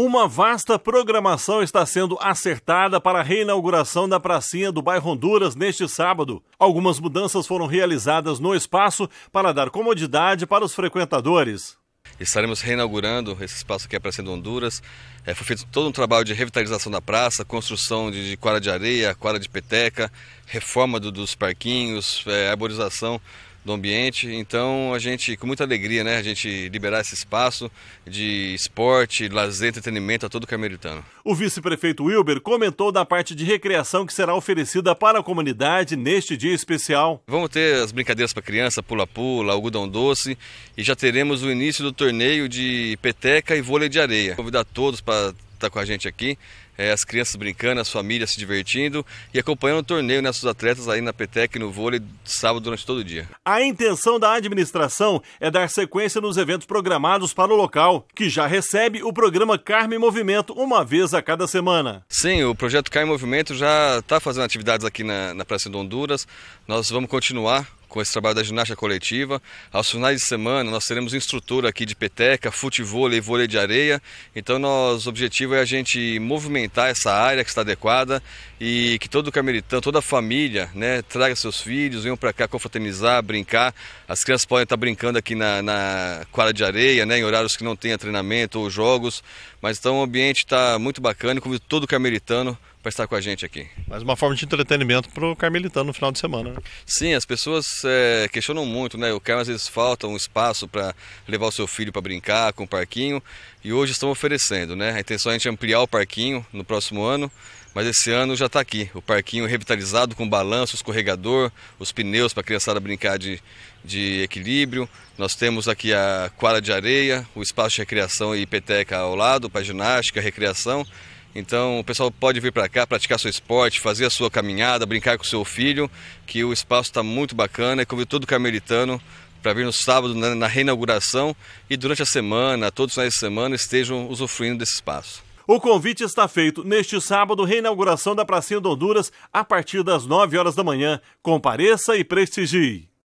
Uma vasta programação está sendo acertada para a reinauguração da pracinha do bairro Honduras neste sábado. Algumas mudanças foram realizadas no espaço para dar comodidade para os frequentadores. Estaremos reinaugurando esse espaço que é a Praça do Honduras. É, foi feito todo um trabalho de revitalização da praça, construção de, de quadra de areia, quadra de peteca, reforma do, dos parquinhos, é, arborização do ambiente. Então a gente, com muita alegria, né, a gente liberar esse espaço de esporte, lazer, entretenimento a todo carmelitano. O vice-prefeito Wilber comentou da parte de recreação que será oferecida para a comunidade neste dia especial. Vamos ter as brincadeiras para criança, pula-pula, algodão doce e já teremos o início do torneio de peteca e vôlei de areia. Convidar todos para está com a gente aqui, é, as crianças brincando, as famílias se divertindo e acompanhando o torneio né, nossos né, atletas aí na Petec no vôlei sábado durante todo o dia. A intenção da administração é dar sequência nos eventos programados para o local, que já recebe o programa Carme Movimento uma vez a cada semana. Sim, o projeto Carme Movimento já está fazendo atividades aqui na, na Praça de Honduras. Nós vamos continuar com esse trabalho da ginástica coletiva. Aos finais de semana, nós teremos instrutor aqui de peteca, futebol e vôlei de areia. Então, nosso o objetivo é a gente movimentar essa área que está adequada e que todo cameritano, toda a família, né, traga seus filhos, venham para cá confraternizar, brincar. As crianças podem estar brincando aqui na, na quadra de areia, né, em horários que não tenha treinamento ou jogos. Mas então, o ambiente está muito bacana. Eu convido todo cameritano para estar com a gente aqui. Mais uma forma de entretenimento para o carmelitano no final de semana. Né? Sim, as pessoas é, questionam muito, né? O Carmo às vezes falta um espaço para levar o seu filho para brincar com o parquinho e hoje estão oferecendo, né? A intenção é a gente ampliar o parquinho no próximo ano. Mas esse ano já está aqui, o parquinho revitalizado com balanço, escorregador, os pneus para a criançada brincar de, de equilíbrio. Nós temos aqui a quadra de areia, o espaço de recreação e peteca ao lado, para ginástica, recreação. Então o pessoal pode vir para cá praticar seu esporte, fazer a sua caminhada, brincar com seu filho, que o espaço está muito bacana. E convido todo carmelitano para vir no sábado na, né, na reinauguração e durante a semana, todos os finais de semana, estejam usufruindo desse espaço. O convite está feito neste sábado, reinauguração da Pracinha do Honduras, a partir das 9 horas da manhã. Compareça e prestigie.